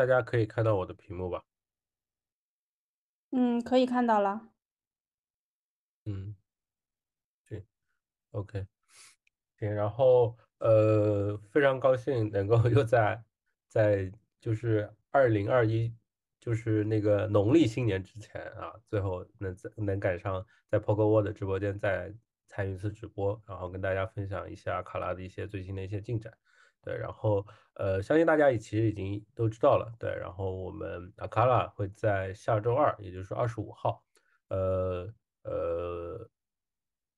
大家可以看到我的屏幕吧？嗯，可以看到了。嗯，对 o k 行。然后，呃，非常高兴能够 又在在就是二零二一，就是那个农历新年之前啊，最后能在能赶上在 Poker World 直播间再参与一次直播，然后跟大家分享一下卡拉的一些最新的一些进展。对，然后呃，相信大家也其实已经都知道了。对，然后我们 a k a a 会在下周二，也就是二十五号，呃呃，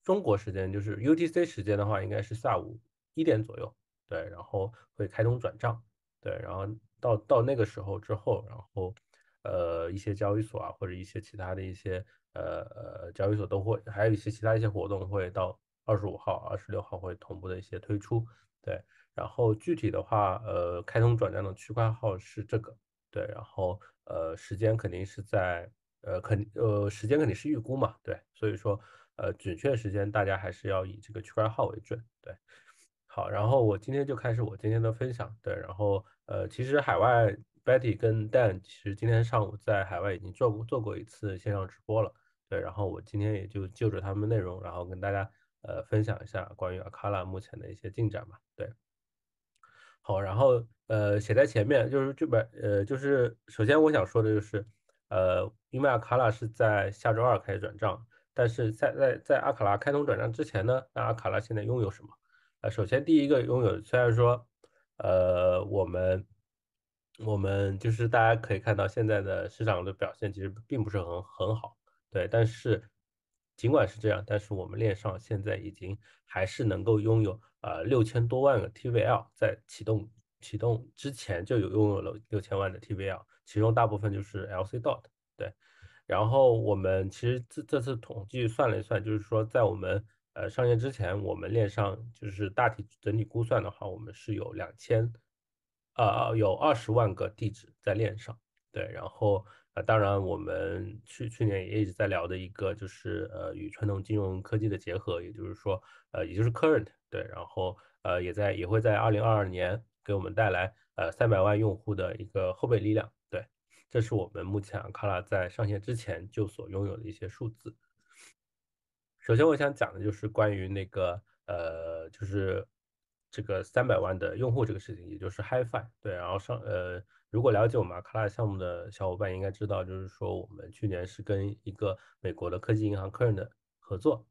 中国时间就是 UTC 时间的话，应该是下午一点左右。对，然后会开通转账。对，然后到到那个时候之后，然后呃，一些交易所啊，或者一些其他的一些呃呃交易所都会，还有一些其他一些活动会到二十五号、二十六号会同步的一些推出。对。然后具体的话，呃，开通转账的区块号是这个，对。然后呃，时间肯定是在，呃，肯，呃，时间肯定是预估嘛，对。所以说，呃，准确时间大家还是要以这个区块号为准，对。好，然后我今天就开始我今天的分享，对。然后呃，其实海外 Betty 跟 Dan 其实今天上午在海外已经做过做过一次线上直播了，对。然后我今天也就就着他们内容，然后跟大家呃分享一下关于 Akala 目前的一些进展吧。对。好，然后呃，写在前面就是这本呃，就是首先我想说的就是，呃，因为阿卡拉是在下周二开始转账，但是在在在阿卡拉开通转账之前呢，那阿卡拉现在拥有什么？呃，首先第一个拥有，虽然说，呃，我们我们就是大家可以看到现在的市场的表现其实并不是很很好，对，但是尽管是这样，但是我们链上现在已经还是能够拥有。呃，六千多万个 T V L 在启动启动之前就有拥有了六千万的 T V L，其中大部分就是 L C DOT 对。然后我们其实这这次统计算了一算，就是说在我们呃上线之前，我们链上就是大体整体估算的话，我们是有两千呃有二十万个地址在链上对。然后呃，当然我们去去年也一直在聊的一个就是呃与传统金融科技的结合，也就是说呃也就是 Current。对，然后呃，也在也会在二零二二年给我们带来呃三百万用户的一个后备力量。对，这是我们目前卡拉在上线之前就所拥有的一些数字。首先，我想讲的就是关于那个呃，就是这个三百万的用户这个事情，也就是 HiFi。对，然后上呃，如果了解我们卡拉项目的小伙伴应该知道，就是说我们去年是跟一个美国的科技银行 Current 合作。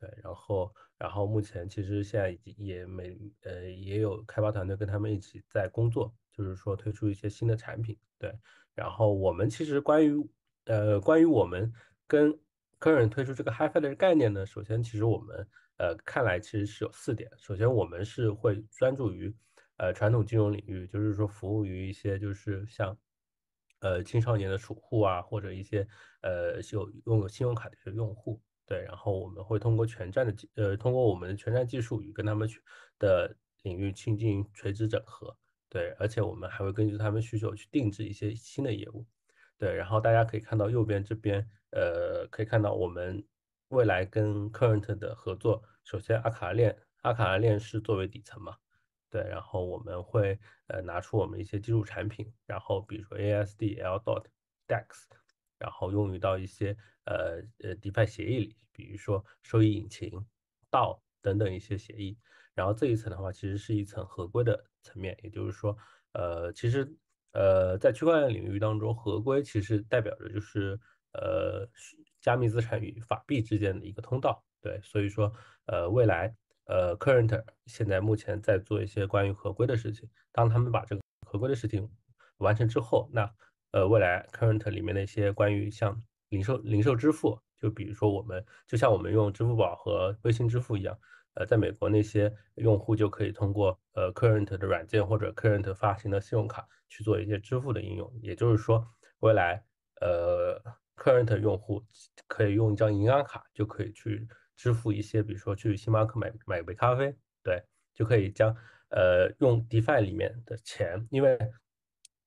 对，然后。然后目前其实现在已经也没呃也有开发团队跟他们一起在工作，就是说推出一些新的产品，对。然后我们其实关于呃关于我们跟客人推出这个 HiFi 的概念呢，首先其实我们呃看来其实是有四点，首先我们是会专注于呃传统金融领域，就是说服务于一些就是像呃青少年的储户啊，或者一些呃有拥有信用卡的一些用户。对，然后我们会通过全站的，呃，通过我们的全站技术与跟他们去的领域进行垂直整合。对，而且我们还会根据他们需求去定制一些新的业务。对，然后大家可以看到右边这边，呃，可以看到我们未来跟 Current 的合作。首先，阿卡链，阿卡链是作为底层嘛？对，然后我们会呃拿出我们一些基础产品，然后比如说 ASDL、Dot、DEX，然后用于到一些。呃呃 d p 协议里，比如说收益引擎、道等等一些协议，然后这一层的话，其实是一层合规的层面，也就是说，呃，其实呃，在区块链领域当中，合规其实代表着就是呃，加密资产与法币之间的一个通道，对，所以说呃，未来呃，Current 现在目前在做一些关于合规的事情，当他们把这个合规的事情完成之后，那呃，未来 Current 里面的一些关于像。零售零售支付，就比如说我们就像我们用支付宝和微信支付一样，呃，在美国那些用户就可以通过呃 Current 的软件或者 Current 发行的信用卡去做一些支付的应用。也就是说，未来呃 Current 用户可以用一张银行卡就可以去支付一些，比如说去星巴克买买杯咖啡，对，就可以将呃用 Defi 里面的钱，因为。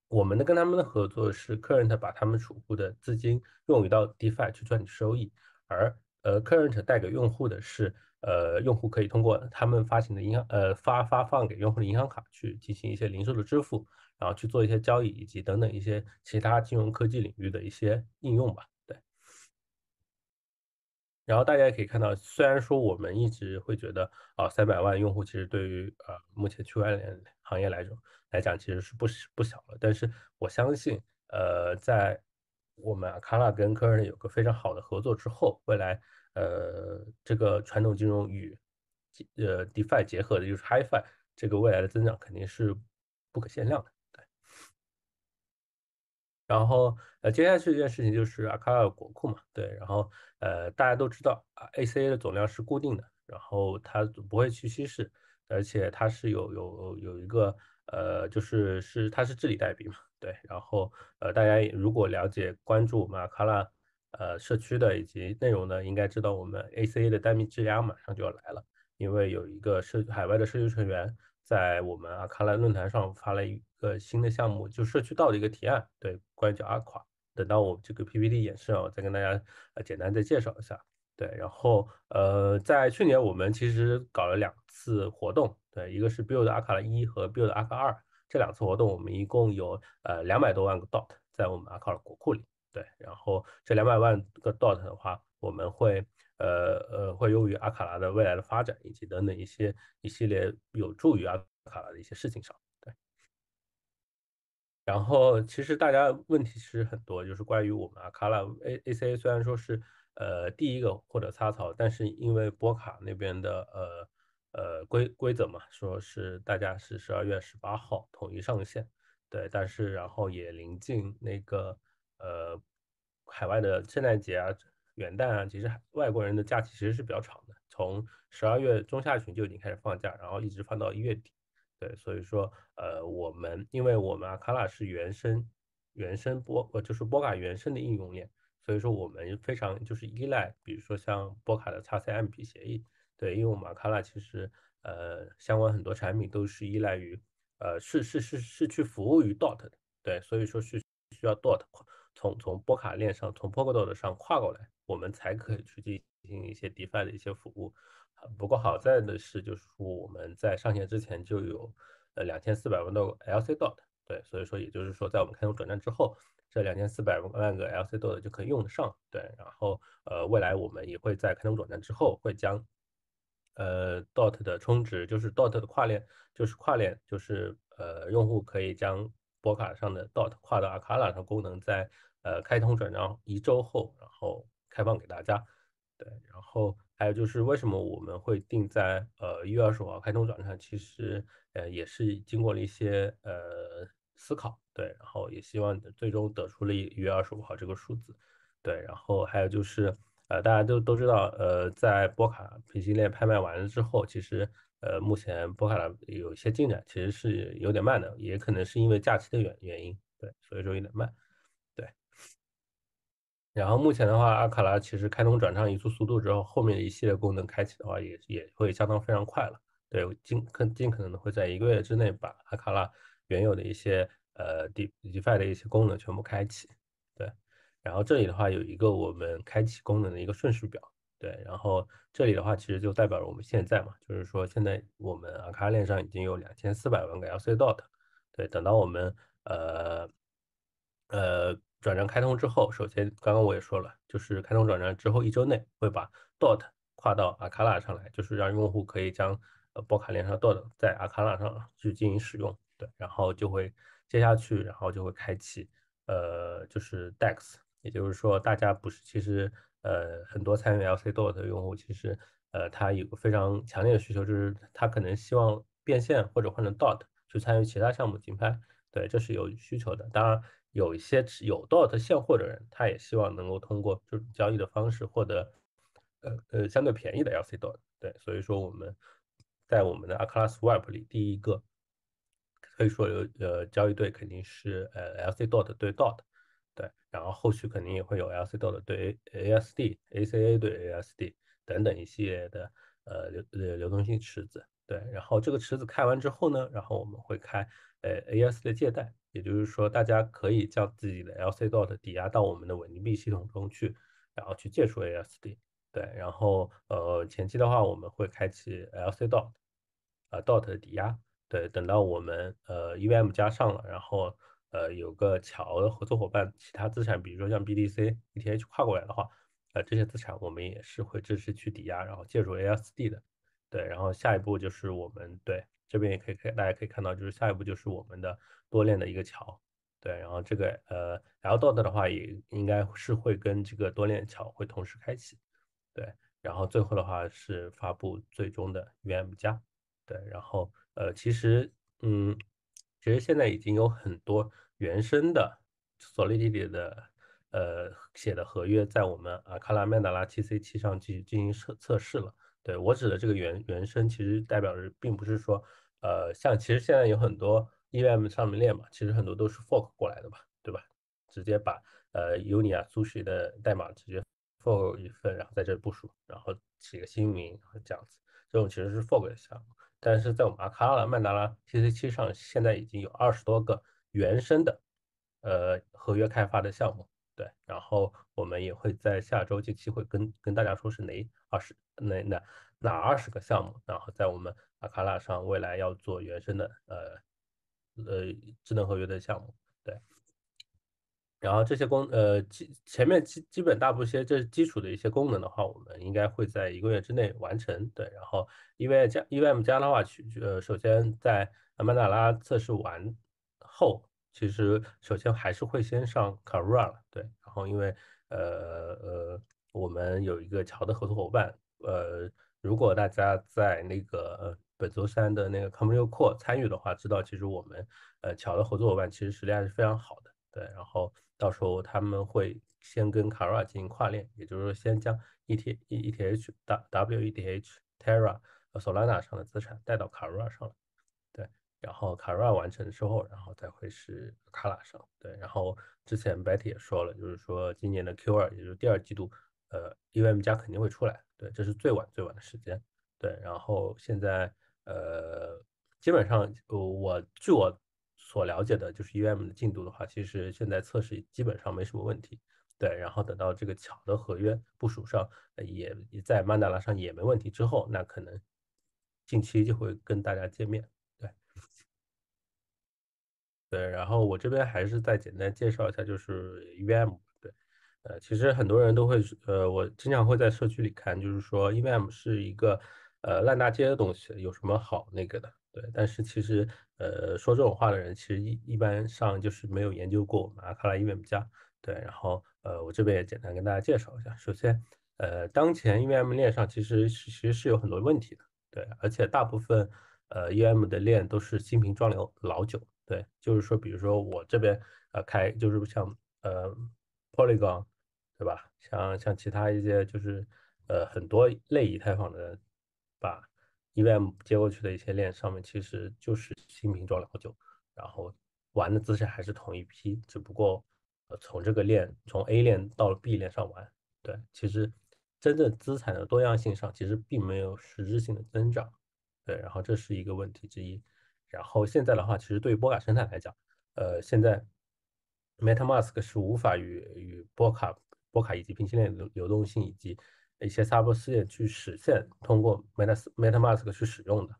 我们的跟他们的合作是，current 把他们储户的资金用于到 defi 去赚取收益，而呃，current 带给用户的是，呃，用户可以通过他们发行的银行呃发发放给用户的银行卡去进行一些零售的支付，然后去做一些交易以及等等一些其他金融科技领域的一些应用吧。然后大家也可以看到，虽然说我们一直会觉得啊，三百万用户其实对于呃目前区块链行业来说来讲其实是不不小了，但是我相信，呃，在我们卡 a 跟科锐有个非常好的合作之后，未来呃这个传统金融与呃 DeFi 结合的就是 h i f i 这个未来的增长肯定是不可限量的。然后，呃，接下去一件事情就是阿卡拉国库嘛，对。然后，呃，大家都知道，ACA 的总量是固定的，然后它不会去稀释，而且它是有有有一个，呃，就是是它是治理代币嘛，对。然后，呃，大家如果了解关注我们阿卡拉，呃，社区的以及内容的，应该知道我们 ACA 的代币质押马上就要来了，因为有一个社海外的社区成员。在我们阿卡莱论坛上发了一个新的项目，就社区道的一个提案，对，关于叫阿垮。等到我这个 PPT 演示啊，我再跟大家呃简单再介绍一下，对。然后呃，在去年我们其实搞了两次活动，对，一个是 Build 阿卡拉一和 Build 阿卡莱二，这两次活动我们一共有呃两百多万个 dot 在我们阿卡拉国库里，对。然后这两百万个 dot 的话，我们会。呃呃，会优于阿卡拉的未来的发展，以及等等一些一系列有助于阿卡拉的一些事情上。对。然后，其实大家问题其实很多，就是关于我们阿卡拉 A A C A 虽然说是呃第一个或者插槽，但是因为波卡那边的呃呃规规则嘛，说是大家是十二月十八号统一上线，对。但是然后也临近那个呃海外的圣诞节啊。元旦啊，其实外国人的假期其实是比较长的，从十二月中下旬就已经开始放假，然后一直放到一月底。对，所以说，呃，我们因为我们阿卡拉是原生原生波，呃，就是波卡原生的应用链，所以说我们非常就是依赖，比如说像波卡的 XCP m 协议，对，因为我们卡拉其实呃，相关很多产品都是依赖于，呃，是是是是去服务于 DOT 的，对，所以说是需要 DOT 从从波卡链上从 p o c k a d o t 上跨过来。我们才可以去进行一些 DeFi 的一些服务。不过好在的是，就是说我们在上线之前就有呃两千四百万的 L C DOT。对，所以说也就是说，在我们开通转账之后，这两千四百万个 L C DOT 就可以用得上。对，然后呃未来我们也会在开通转账之后，会将呃 DOT 的充值，就是 DOT 的跨链，就是跨链，就是呃用户可以将波卡上的 DOT 跨到 Akala 的功能，在呃开通转账一周后，然后。开放给大家，对，然后还有就是为什么我们会定在呃一月二十五号开通转场？其实呃也是经过了一些呃思考，对，然后也希望最终得出了一月二十五号这个数字，对，然后还有就是呃大家都都知道，呃在波卡平行链拍卖完了之后，其实呃目前波卡的有一些进展，其实是有点慢的，也可能是因为假期的原原因，对，所以说有点慢。然后目前的话，阿卡拉其实开通转账、移速速度之后，后面的一系列功能开启的话，也也会相当非常快了。对，尽可尽可能的会在一个月之内把阿卡拉原有的一些呃 D DeFi 的一些功能全部开启。对，然后这里的话有一个我们开启功能的一个顺序表。对，然后这里的话其实就代表了我们现在嘛，就是说现在我们阿卡拉链上已经有两千四百万个 l c d o t 对，等到我们呃呃。转账开通之后，首先刚刚我也说了，就是开通转账之后一周内会把 DOT 跨到 Akala 上来，就是让用户可以将，呃，波卡链上 DOT 在 Akala 上去进行使用。对，然后就会接下去，然后就会开启，呃，就是 DEX。也就是说，大家不是，其实，呃，很多参与 LC DOT 的用户，其实，呃，他有非常强烈的需求，就是他可能希望变现或者换成 DOT 去参与其他项目竞拍。对，这是有需求的。当然。有一些持有 DOT 现货的人，他也希望能够通过这种交易的方式获得，呃呃相对便宜的 LC DOT。对，所以说我们在我们的 a c l a Swap s 里，第一个可以说有呃交易对肯定是呃 LC DOT 对 DOT，对，然后后续肯定也会有 LC DOT 对 AASD、ACA 对 a s d 等等一系列的呃流呃流动性池子。对，然后这个池子开完之后呢，然后我们会开呃 a s 的借贷。也就是说，大家可以将自己的 LC DOT 抵押到我们的稳定币系统中去，然后去借出 ASD。对，然后呃前期的话，我们会开启 LC DOT 呃 DOT 的抵押。对，等到我们呃 EVM 加上了，然后呃有个桥的合作伙伴，其他资产，比如说像 BTC、ETH 跨过来的话，呃这些资产我们也是会支持去抵押，然后借助 ASD 的。对，然后下一步就是我们对这边也可以看大家可以看到，就是下一步就是我们的。多链的一个桥，对，然后这个呃，LdoT 的话也应该是会跟这个多链桥会同时开启，对，然后最后的话是发布最终的 u m 加，对，然后呃，其实嗯，其实现在已经有很多原生的 Solidity 的呃写的合约在我们啊卡拉曼德拉 t c 七上行进行测测试了，对我指的这个原原生其实代表的并不是说呃，像其实现在有很多。EVM 上面链嘛，其实很多都是 fork 过来的嘛，对吧？直接把呃，Unis、u s h i 的代码直接 fork 一份，然后在这里部署，然后起个新名，这样子，这种其实是 fork 的项目。但是在我们阿卡拉、曼达拉、TC 七上，现在已经有二十多个原生的呃合约开发的项目，对。然后我们也会在下周近期会跟跟大家说，是哪二十哪哪哪二十个项目，然后在我们阿卡拉上未来要做原生的呃。呃，智能合约的项目，对。然后这些功呃基前面基基本大部分这基础的一些功能的话，我们应该会在一个月之内完成，对。然后，evm evm 加的话，取呃首先在阿曼达拉测试完后，其实首先还是会先上 c a r a 了，对。然后因为呃呃，我们有一个桥的合作伙伴，呃，如果大家在那个。本周三的那个 c o m u l u Core 参与的话，知道其实我们呃巧的合作伙伴其实实力还是非常好的，对。然后到时候他们会先跟 c a r a 进行跨链，也就是说先将 ETH、EETH、WETH、Terra、Solana 上的资产带到 c a r a 上了，对。然后 c a r a 完成之后，然后再会是 c a r a 上，对。然后之前 Betty 也说了，就是说今年的 Q2，也就是第二季度，呃，EVM 加肯定会出来，对，这是最晚最晚的时间，对。然后现在。呃，基本上我据我所了解的，就是 u v m 的进度的话，其实现在测试基本上没什么问题。对，然后等到这个桥的合约部署上，也在曼达拉上也没问题之后，那可能近期就会跟大家见面。对，对，然后我这边还是再简单介绍一下，就是 u v m 对，呃，其实很多人都会，呃，我经常会在社区里看，就是说 u v m 是一个。呃，烂大街的东西有什么好那个的？对，但是其实，呃，说这种话的人其实一一般上就是没有研究过啊，卡拉 EVM 家，对，然后呃，我这边也简单跟大家介绍一下。首先，呃，当前 EVM 链上其实其实是有很多问题的，对，而且大部分呃 EVM 的链都是新瓶装老老酒，对，就是说，比如说我这边呃开，就是像呃 Polygon，对吧？像像其他一些就是呃很多类以太坊的。把 EVM 接过去的一些链上面，其实就是新瓶装老酒，然后玩的姿势还是同一批，只不过呃从这个链从 A 链到了 B 链上玩。对，其实真正资产的多样性上其实并没有实质性的增长。对，然后这是一个问题之一。然后现在的话，其实对波卡生态来讲，呃，现在 MetaMask 是无法与与波卡波卡以及平行链流流动性以及。一些 s u b s t 去实现，通过 Meta MetaMask 去使用的，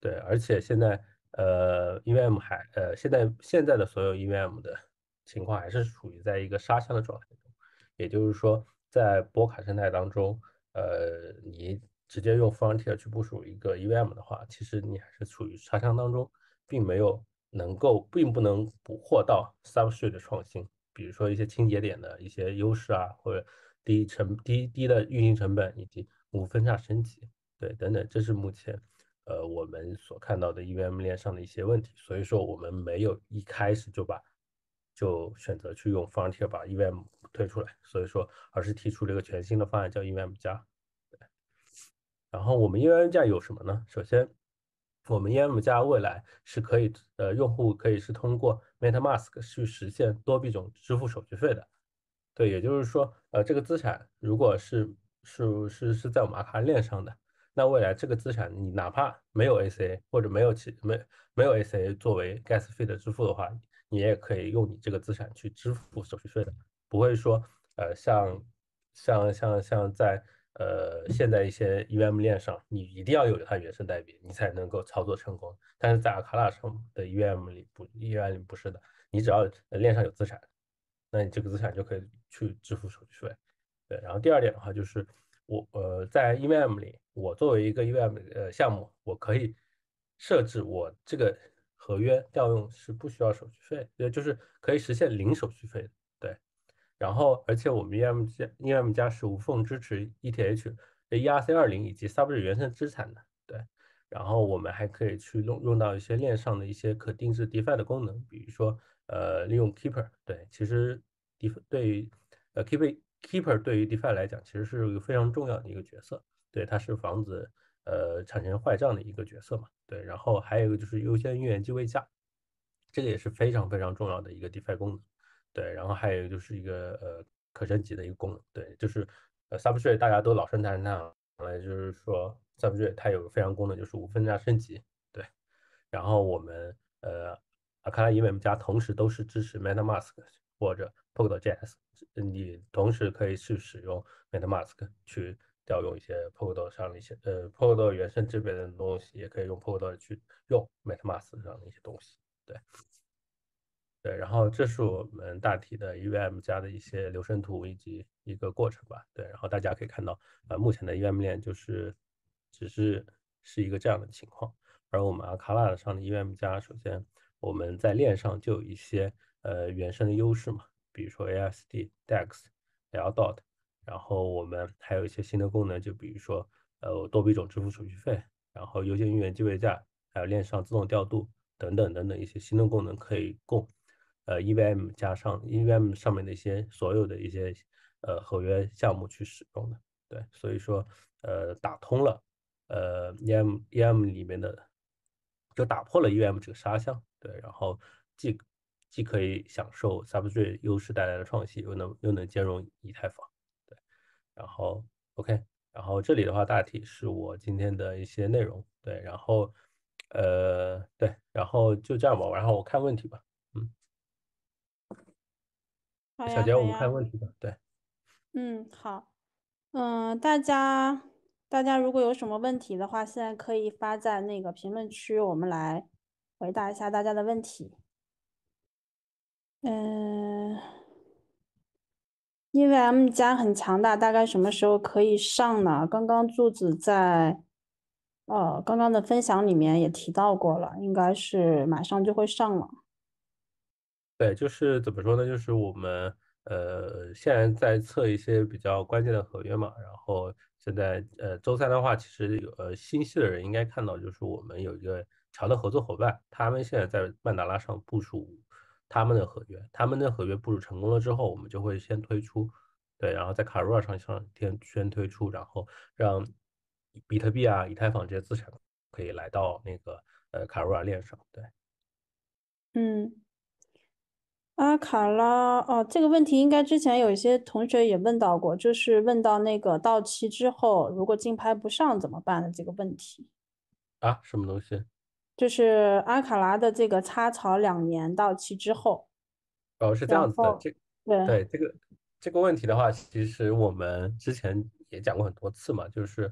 对，而且现在，呃，EVM 还，呃，现在现在的所有 EVM 的情况还是处于在一个沙箱的状态中，也就是说，在波卡生态当中，呃，你直接用 Frontier 去部署一个 EVM 的话，其实你还是处于沙箱当中，并没有能够，并不能捕获到 Substrate 的创新，比如说一些清节点的一些优势啊，或者。低成低低的运营成本以及无分叉升级，对，等等，这是目前呃我们所看到的 EVM 链上的一些问题，所以说我们没有一开始就把就选择去用 Frontier 把 EVM 推出来，所以说而是提出了一个全新的方案叫 EVM 加，然后我们 EVM 加有什么呢？首先，我们 EVM 加未来是可以呃用户可以是通过 MetaMask 去实现多币种支付手续费的。对，也就是说，呃，这个资产如果是是是是在我们阿卡链上的，那未来这个资产你哪怕没有 A C A 或者没有其没没有 A C A 作为 Gas 费的支付的话，你也可以用你这个资产去支付手续费的，不会说呃像像像像在呃现在一些 E M 链上，你一定要有它原生代币，你才能够操作成功。但是在阿卡拉上的 E M 里不 E M 里不是的，你只要链上有资产，那你这个资产就可以。去支付手续费，对。然后第二点的话，就是我呃在 EVM 里，我作为一个 EVM 呃项目，我可以设置我这个合约调用是不需要手续费，也就是可以实现零手续费对。然后，而且我们 EVM 加 EVM 加是无缝支持 ETH、ERC 二零以及 s u b s t 原生资产的。对。然后我们还可以去用用到一些链上的一些可定制 DeFi 的功能，比如说呃利用 Keeper。对，其实。对，于呃，keeper keeper 对于 defi 来讲，其实是一个非常重要的一个角色，对，它是防止呃产生坏账的一个角色嘛，对，然后还有一个就是优先预言机位价，这个也是非常非常重要的一个 defi 功能，对，然后还有一个就是一个呃可升级的一个功能，对，就是呃 substrate 大家都老生常谈了，就是说 substrate 它有个非常功能，就是无分价升级，对，然后我们呃，a 看来因为我们家同时都是支持 metamask 或者 p a d o l JS，你同时可以去使用 MetaMask 去调用一些 p a d o 上的一些呃 p a d o l 原生这边的东西，也可以用 p a d o l 去用 MetaMask 上的一些东西。对，对，然后这是我们大体的 EVM 加的一些流程图以及一个过程吧。对，然后大家可以看到，呃，目前的 EVM 链就是只是是一个这样的情况，而我们 a a l a 上的 EVM 加，首先我们在链上就有一些呃原生的优势嘛。比如说 A S D DEX L DOT，然后我们还有一些新的功能，就比如说呃多币种支付手续费，然后优先预言机位价，还有链上自动调度等等等等一些新的功能可以供呃 E V M 加上 E V M 上面的一些所有的一些呃合约项目去使用的，对，所以说呃打通了呃 E M E M 里面的就打破了 E V M 这个沙箱，对，然后既既可以享受 Substrate 优势带来的创新，又能又能兼容以太坊。对，然后 OK，然后这里的话，大体是我今天的一些内容。对，然后呃，对，然后就这样吧。然后我看问题吧。嗯，好小杰，我们看问题吧。对，嗯，好，嗯，大家大家如果有什么问题的话，现在可以发在那个评论区，我们来回答一下大家的问题。嗯，因为 M 加很强大，大概什么时候可以上呢？刚刚柱子在，呃，刚刚的分享里面也提到过了，应该是马上就会上了。对，就是怎么说呢？就是我们呃现在在测一些比较关键的合约嘛，然后现在呃周三的话，其实有呃新系的人应该看到，就是我们有一个强的合作伙伴，他们现在在曼达拉上部署。他们的合约，他们的合约部署成功了之后，我们就会先推出，对，然后在卡若尔上上先先推出，然后让比特币啊、以太坊这些资产可以来到那个呃卡若尔链上，对。嗯，阿卡拉，哦，这个问题应该之前有一些同学也问到过，就是问到那个到期之后如果竞拍不上怎么办的这个问题。啊，什么东西？就是阿卡拉的这个插槽两年到期之后，哦，是这样子的。这对对这个这个问题的话，其实我们之前也讲过很多次嘛，就是，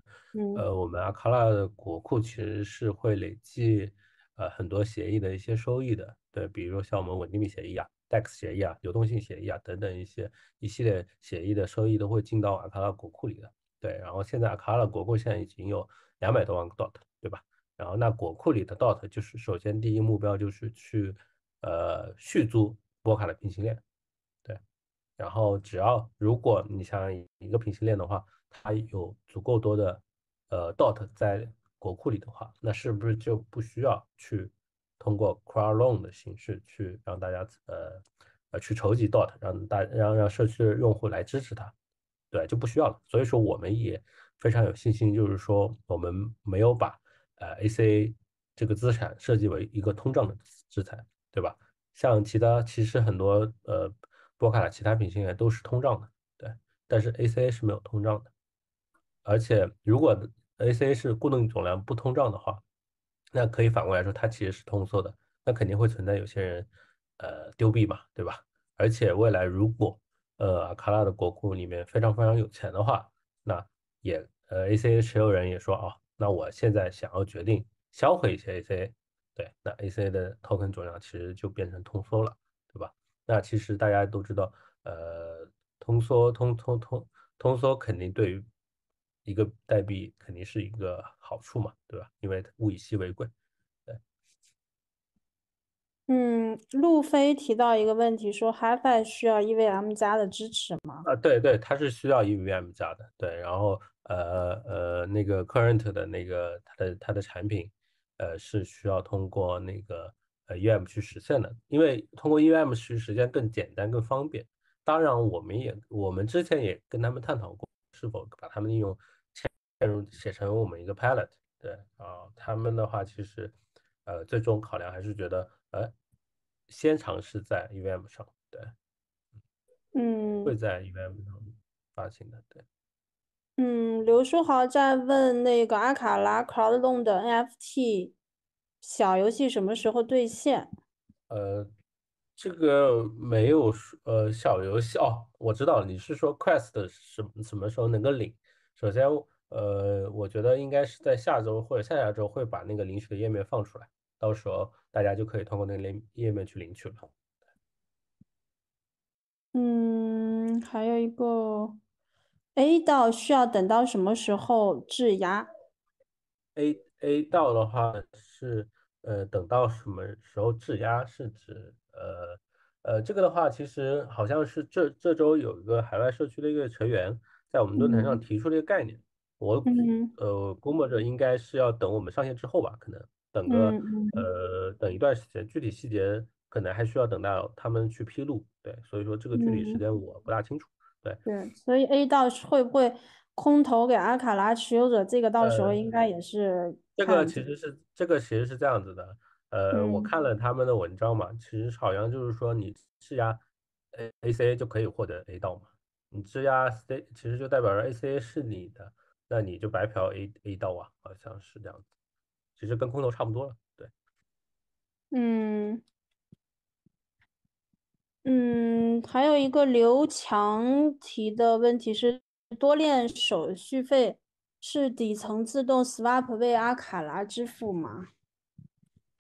呃，我们阿卡拉的国库其实是会累计呃很多协议的一些收益的。对，比如说像我们稳定币协议啊、DEX 协议啊、流动性协议啊等等一些一系列协议的收益都会进到阿卡拉国库里的。对，然后现在阿卡拉国库现在已经有两百多万个 dot，对吧？然后，那果库里的 dot 就是首先第一目标就是去，呃，续租波卡的平行链，对。然后，只要如果你想一个平行链的话，它有足够多的呃 dot 在国库里的话，那是不是就不需要去通过 crow loan 的形式去让大家呃呃去筹集 dot，让大让让社区的用户来支持它，对，就不需要了。所以说，我们也非常有信心，就是说我们没有把呃，A C A 这个资产设计为一个通胀的资产，对吧？像其他其实很多呃，波卡的其他品性也都是通胀的，对。但是 A C A 是没有通胀的，而且如果 A C A 是固定总量不通胀的话，那可以反过来说它其实是通缩的，那肯定会存在有些人呃丢币嘛，对吧？而且未来如果呃阿卡拉的国库里面非常非常有钱的话，那也呃 A C A 持有人也说啊。那我现在想要决定销毁一些 ACA，对，那 ACA 的 token 总量其实就变成通缩了，对吧？那其实大家都知道，呃，通缩通通通通缩肯定对于一个代币肯定是一个好处嘛，对吧？因为物以稀为贵，对。嗯，路飞提到一个问题，说 h i f i 需要 EVM 加的支持吗？啊，对对，它是需要 EVM 加的，对，然后。呃呃，那个 current 的那个它的它的产品，呃是需要通过那个呃 UM 去实现的，因为通过 UM 去实现更简单更方便。当然，我们也我们之前也跟他们探讨过，是否把他们应用嵌入写成我们一个 pilot。对，啊、他们的话其实呃最终考量还是觉得，呃先尝试在 UM 上，对，嗯，会在 UM 上发行的，对。嗯，刘书豪在问那个阿卡拉 Crowdloan 的 NFT 小游戏什么时候兑现？呃，这个没有说。呃，小游戏哦，我知道你是说 Quest 什什么时候能够领？首先，呃，我觉得应该是在下周或者下下周会把那个领取的页面放出来，到时候大家就可以通过那个页面去领取了。嗯，还有一个。A 到需要等到什么时候质押？A A 到的话是呃，等到什么时候质押是指呃呃这个的话，其实好像是这这周有一个海外社区的一个成员在我们论坛上提出了一个概念，我呃估摸着应该是要等我们上线之后吧，可能等个呃等一段时间，具体细节可能还需要等到他们去披露。对，所以说这个具体时间我不大清楚。对所以 A 到会不会空投给阿卡拉持有者？这个到时候应该也是。这个其实是，这个其实是这样子的，呃，我看了他们的文章嘛，其实好像就是说，你质押 AACA 就可以获得 A 到嘛，你质押 C 其实就代表着 ACA 是你的，那你就白嫖 A A 到啊，好像是这样子，其实跟空投差不多了。对。嗯。嗯，还有一个刘强提的问题是：多链手续费是底层自动 swap 为阿卡拉支付吗？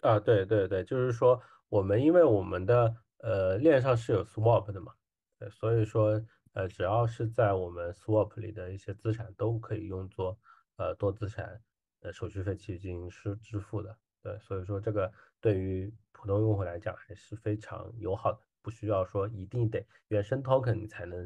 啊，对对对，就是说我们因为我们的呃链上是有 swap 的嘛，对，所以说呃只要是在我们 swap 里的一些资产都可以用作呃多资产呃手续费去进行支付的，对，所以说这个对于普通用户来讲还是非常友好的。不需要说一定得原生 token 你才能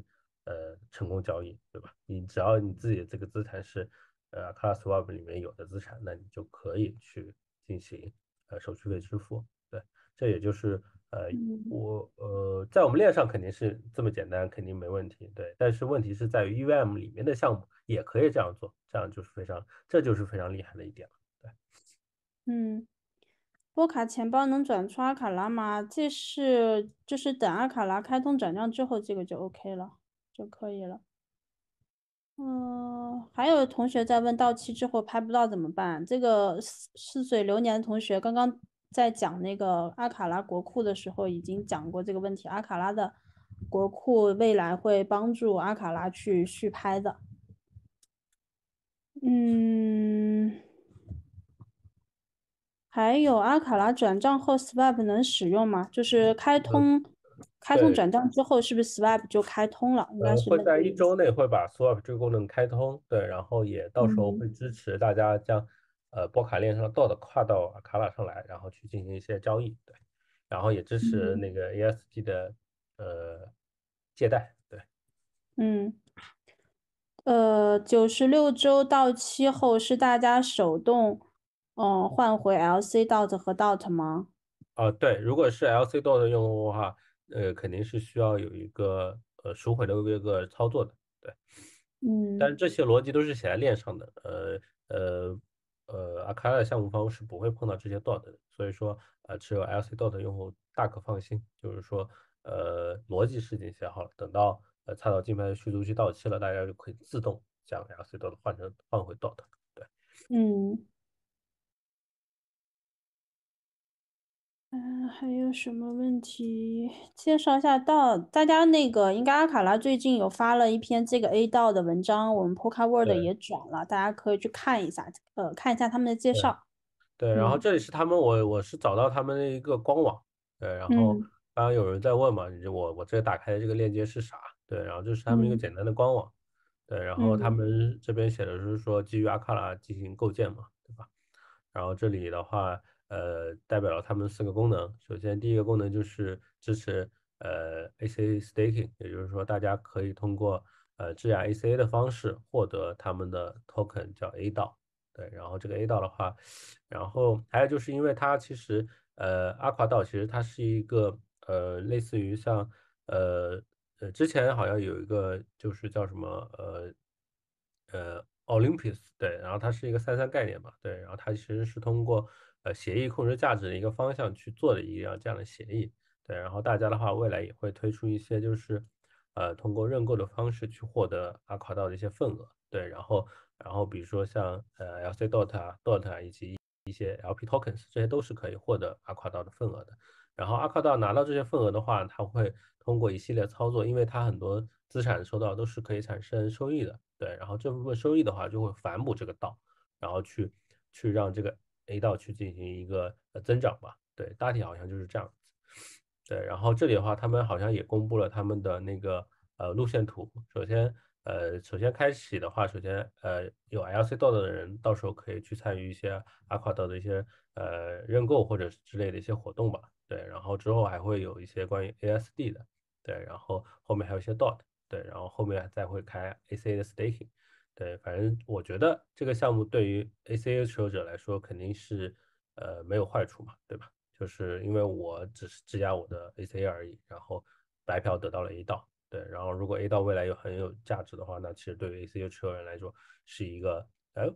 呃成功交易，对吧？你只要你自己的这个资产是呃 Class Web 里面有的资产，那你就可以去进行呃手续费支付，对。这也就是呃我呃在我们链上肯定是这么简单，肯定没问题，对。但是问题是在于 U M 里面的项目也可以这样做，这样就是非常这就是非常厉害的一点了，对。嗯。波卡钱包能转出阿卡拉吗？这是就是等阿卡拉开通转账之后，这个就 OK 了，就可以了。嗯，还有同学在问到期之后拍不到怎么办？这个似水流年的同学刚刚在讲那个阿卡拉国库的时候已经讲过这个问题。阿卡拉的国库未来会帮助阿卡拉去续拍的。嗯。还有阿卡拉转账后，swap 能使用吗？就是开通开通转账之后，是不是 swap 就开通了？应该是会在一周内会把 swap 这个功能开通，对，然后也到时候会支持大家将呃波卡链上的 DOT 跨到阿卡拉上来，然后去进行一些交易，对，然后也支持那个 a s g 的呃借贷，对，嗯，呃，九十六周到期后是大家手动。哦，换回 L C dot 和 dot 吗？啊，对，如果是 L C dot 用户的话，呃，肯定是需要有一个呃赎回的一个操作的。对，嗯。但是这些逻辑都是写在链上的，呃呃呃，阿卡的项目方是不会碰到这些 dot 的，所以说，呃，持有 L C dot 用户大可放心，就是说，呃，逻辑是已经写好了，等到呃插到金牌的续租期到期了，大家就可以自动将 L C dot 换成换回 dot。对，嗯。嗯，还有什么问题？介绍一下道，大家那个应该阿卡拉最近有发了一篇这个 A 道的文章，我们 p o k e r w o r d 也转了，大家可以去看一下，呃，看一下他们的介绍。对，然后这里是他们，我我是找到他们的一个官网。对，然后刚刚有人在问嘛，你我我这打开的这个链接是啥？对，然后这是他们一个简单的官网。对，然后他们这边写的是说基于阿卡拉进行构建嘛，对吧？然后这里的话。呃，代表了他们四个功能。首先，第一个功能就是支持呃 ACA Staking，也就是说，大家可以通过呃质押 ACA 的方式获得他们的 token，叫 A 道。对，然后这个 A 道的话，然后还有就是因为它其实呃阿夸道其实它是一个呃类似于像呃呃之前好像有一个就是叫什么呃呃 Olympus，对，然后它是一个三三概念嘛，对，然后它其实是通过呃，协议控制价值的一个方向去做的一个这样的协议，对。然后大家的话，未来也会推出一些，就是呃，通过认购的方式去获得阿卡道的一些份额，对。然后，然后比如说像呃，LC DOT 啊、DOT 啊，以及一些 LP Tokens，这些都是可以获得阿卡道的份额的。然后阿卡道拿到这些份额的话，它会通过一系列操作，因为它很多资产收到都是可以产生收益的，对。然后这部分收益的话，就会反哺这个道，然后去去让这个。A 道去进行一个呃增长吧，对，大体好像就是这样子。对，然后这里的话，他们好像也公布了他们的那个呃路线图。首先，呃，首先开启的话，首先呃有 LC d 的人，到时候可以去参与一些 Aqua d 的一些呃认购或者是之类的一些活动吧。对，然后之后还会有一些关于 ASD 的，对，然后后面还有一些 DOT，对，然后后面再会开 AC 的 staking。对，反正我觉得这个项目对于 A C a 持有者来说肯定是，呃，没有坏处嘛，对吧？就是因为我只是质押我的 A C a 而已，然后白嫖得到了 A 道。对，然后如果 A 道未来有很有价值的话，那其实对于 A C a 持有人来说是一个，哎，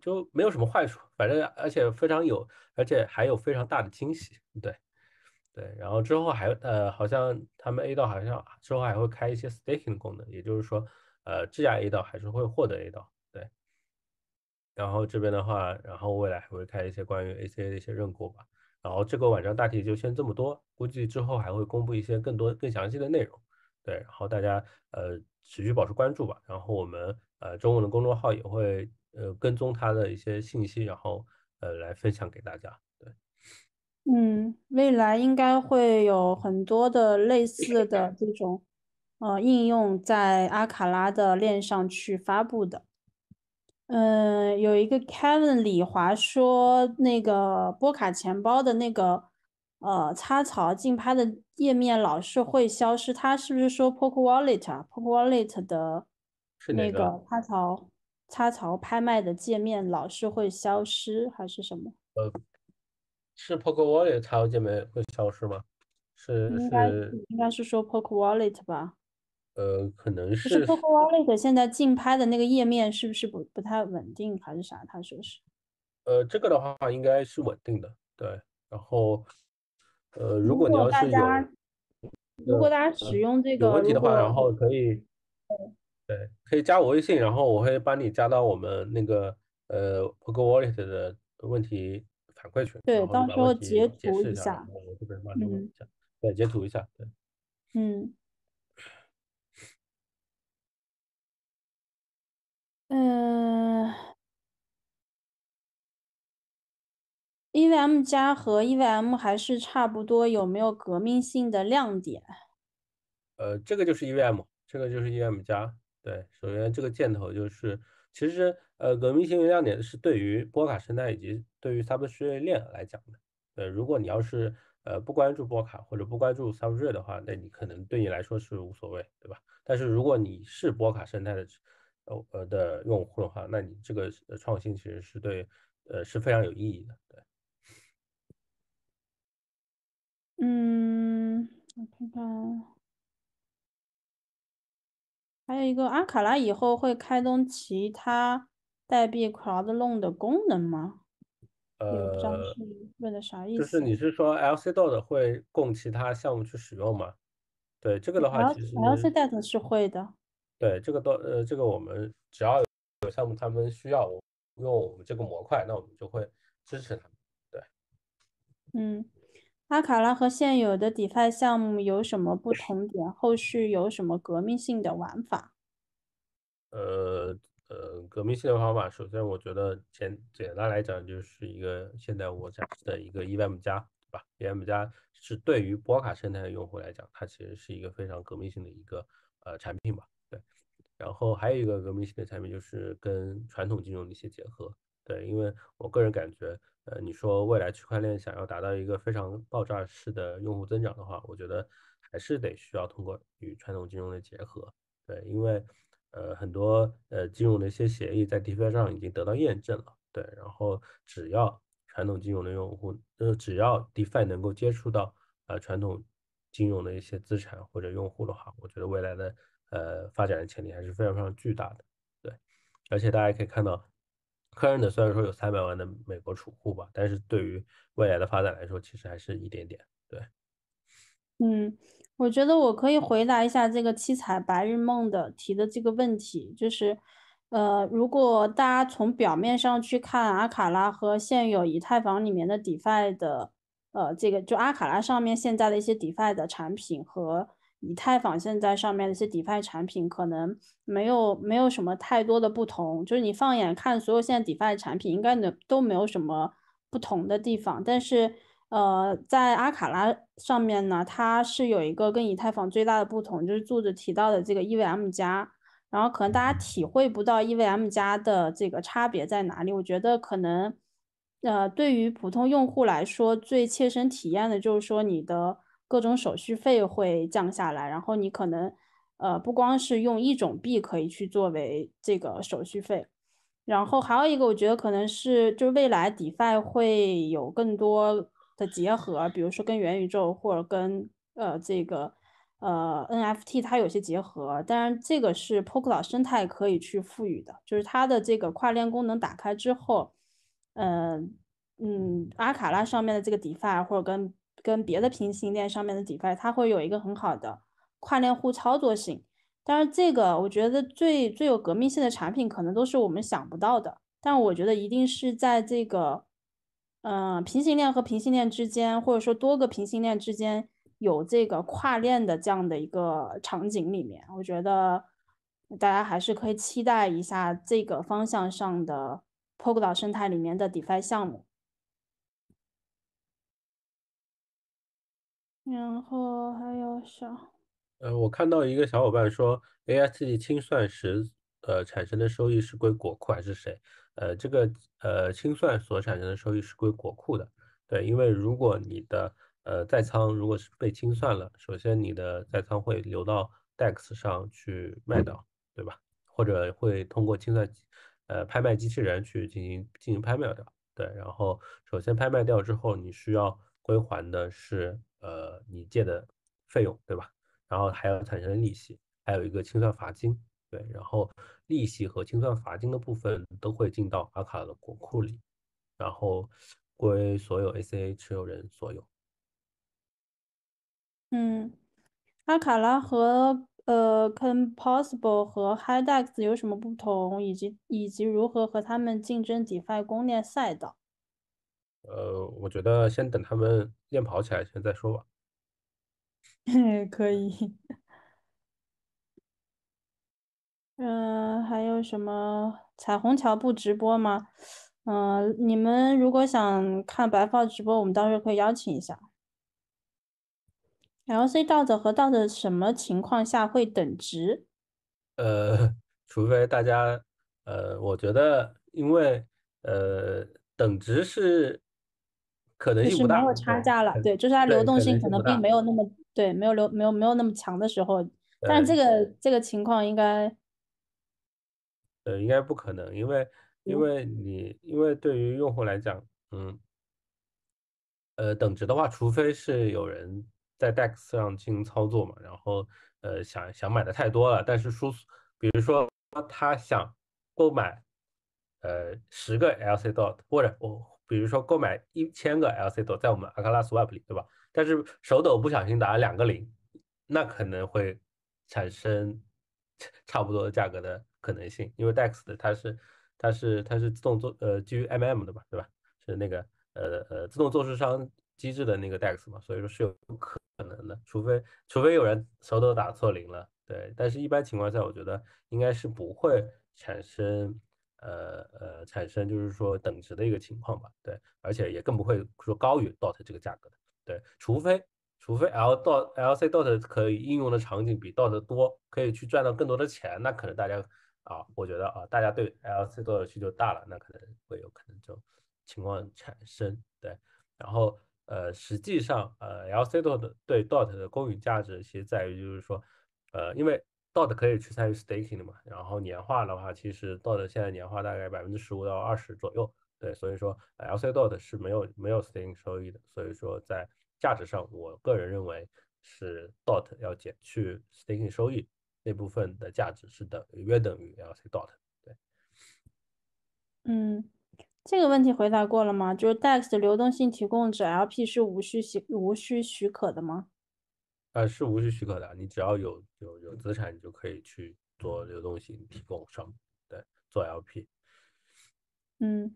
就没有什么坏处。反正而且非常有，而且还有非常大的惊喜。对，对，然后之后还，呃，好像他们 A 道好像之后还会开一些 staking 的功能，也就是说。呃，智雅 A 道还是会获得 A 道，对。然后这边的话，然后未来还会开一些关于 ACA 的一些认购吧。然后这个晚上大体就先这么多，估计之后还会公布一些更多更详细的内容，对。然后大家呃，持续保持关注吧。然后我们呃，中文的公众号也会呃跟踪它的一些信息，然后呃来分享给大家。对，嗯，未来应该会有很多的类似的这种。呃，应用在阿卡拉的链上去发布的。嗯，有一个 Kevin 李华说，那个波卡钱包的那个呃插槽竞拍的页面老是会消失。他是不是说 p o k e w a l l e t 啊 p o k e Wallet 的那个插槽插槽拍卖的界面老是会消失还是什么？呃，是 p o k e Wallet 插槽界面会消失吗？是是，应该是说 p o k e Wallet 吧。呃，可能是是 Google Wallet 现在竞拍的那个页面是不是不不太稳定还是啥？他说是。呃，这个的话应该是稳定的，对。然后，呃，如果你要是有，如果大家使用这个有问题的话，然后可以，对，可以加我微信，然后我会帮你加到我们那个呃 Google Wallet 的问题反馈群。对，到时候截图一下。嗯。对，截图一下。对。嗯。嗯，EVM 加和 EVM 还是差不多，有没有革命性的亮点？呃，这个就是 EVM，这个就是 EVM 加。对，首先这个箭头就是，其实呃，革命性的亮点是对于波卡生态以及对于 Substrate 链来讲的。呃，如果你要是呃不关注波卡或者不关注 Substrate 的话，那你可能对你来说是无所谓，对吧？但是如果你是波卡生态的，呃的用户的话，那你这个创新其实是对，呃，是非常有意义的。对。嗯，我看看，还有一个，阿卡拉以后会开通其他代币 c l o u d l o a n 的功能吗？呃，问的啥意思？就是你是说 LCdot 会供其他项目去使用吗？对，这个的话，其实 LCdot 是会的。对这个都呃，这个我们只要有项目他们需要我用我们这个模块，那我们就会支持他们。对，嗯，阿卡拉和现有的 DeFi 项目有什么不同点？后续有什么革命性的玩法？呃呃，革命性的玩法，首先我觉得简简单来讲就是一个现在我展示的一个 EVM 加，对吧 e m 加是对于波卡生态的用户来讲，它其实是一个非常革命性的一个呃产品吧。然后还有一个革命性的产品，就是跟传统金融的一些结合。对，因为我个人感觉，呃，你说未来区块链想要达到一个非常爆炸式的用户增长的话，我觉得还是得需要通过与传统金融的结合。对，因为呃很多呃金融的一些协议在 DeFi 上已经得到验证了。对，然后只要传统金融的用户，呃，只要 DeFi 能够接触到呃传统金融的一些资产或者用户的话，我觉得未来的。呃，发展的潜力还是非常非常巨大的，对。而且大家可以看到，科恩的虽然说有三百万的美国储户吧，但是对于未来的发展来说，其实还是一点点，对。嗯，我觉得我可以回答一下这个七彩白日梦的提的这个问题，就是，呃，如果大家从表面上去看阿卡拉和现有以太坊里面的 DeFi 的，呃，这个就阿卡拉上面现在的一些 DeFi 的产品和。以太坊现在上面的一些 DeFi 产品可能没有没有什么太多的不同，就是你放眼看所有现在 DeFi 产品应该都都没有什么不同的地方。但是，呃，在阿卡拉上面呢，它是有一个跟以太坊最大的不同，就是柱子提到的这个 EVM 加。然后可能大家体会不到 EVM 加的这个差别在哪里。我觉得可能，呃，对于普通用户来说，最切身体验的就是说你的。各种手续费会降下来，然后你可能，呃，不光是用一种币可以去作为这个手续费，然后还有一个我觉得可能是，就是未来 DeFi 会有更多的结合，比如说跟元宇宙或者跟呃这个呃 NFT 它有些结合，当然这个是 p o k a d o 生态可以去赋予的，就是它的这个跨链功能打开之后，嗯嗯，阿卡拉上面的这个 DeFi 或者跟跟别的平行链上面的 DeFi，它会有一个很好的跨链互操作性。但是这个我觉得最最有革命性的产品，可能都是我们想不到的。但我觉得一定是在这个，嗯，平行链和平行链之间，或者说多个平行链之间有这个跨链的这样的一个场景里面，我觉得大家还是可以期待一下这个方向上的 p o k y g o 生态里面的 DeFi 项目。然后还有小，呃，我看到一个小伙伴说，A I T G 清算时，呃，产生的收益是归国库还是谁？呃，这个呃，清算所产生的收益是归国库的。对，因为如果你的呃在仓如果是被清算了，首先你的在仓会流到 DEX 上去卖掉，对吧？或者会通过清算机，呃，拍卖机器人去进行进行拍卖掉。对，然后首先拍卖掉之后，你需要归还的是。呃，你借的费用对吧？然后还要产生利息，还有一个清算罚金，对。然后利息和清算罚金的部分都会进到阿卡的国库里，然后归所有 ACA 持有人所有。嗯，阿卡拉和呃 Composable 和 h i d e x 有什么不同，以及以及如何和他们竞争 DeFi 公链赛道？呃，我觉得先等他们练跑起来，先再说吧。嗯，可以。嗯，还有什么彩虹桥不直播吗？嗯，你们如果想看白发直播，我们到时候可以邀请一下。L C 倒着和倒着什么情况下会等值？呃，除非大家，呃，我觉得因为呃，等值是。可就是没有差价了，对，就是它流动性可能并没有那么对，没有流没有没有那么强的时候。但这个这个情况应该，呃，应该不可能，因为因为你因为对于用户来讲，嗯，呃，等值的话，除非是有人在 DEX 上进行操作嘛，然后呃想想买的太多了，但是输，比如说他想购买呃十个 LC DOT 或者我。比如说购买一千个 L C d 在我们 a k a l a Swap 里，对吧？但是手抖不小心打了两个零，那可能会产生差不多的价格的可能性，因为 DEX 的它是它是它是自动做呃基于 MM 的嘛，对吧？是那个呃呃自动做市商机制的那个 DEX 嘛，所以说是有可能的，除非除非有人手抖打错零了，对。但是一般情况下，我觉得应该是不会产生。呃呃，产生就是说等值的一个情况吧，对，而且也更不会说高于 DOT 这个价格的，对，除非除非 L DOT L C DOT 可以应用的场景比 DOT 多，可以去赚到更多的钱，那可能大家啊，我觉得啊，大家对 L C DOT 的需求大了，那可能会有可能这种情况产生，对，然后呃，实际上呃，L C DOT 对 DOT 的公允价值其实在于就是说，呃，因为。dot 可以去参与 staking 的嘛，然后年化的话，其实 dot 现在年化大概百分之十五到二十左右，对，所以说 LC DOT 是没有没有 staking 收益的，所以说在价值上，我个人认为是 dot 要减去 staking 收益那部分的价值是等于约等于 LC DOT，对。嗯，这个问题回答过了吗？就是 DEX 的流动性提供者 LP 是无需需无需许可的吗？啊，是无需许可的，你只要有有有资产，你就可以去做流动性提供商对，做 LP。嗯，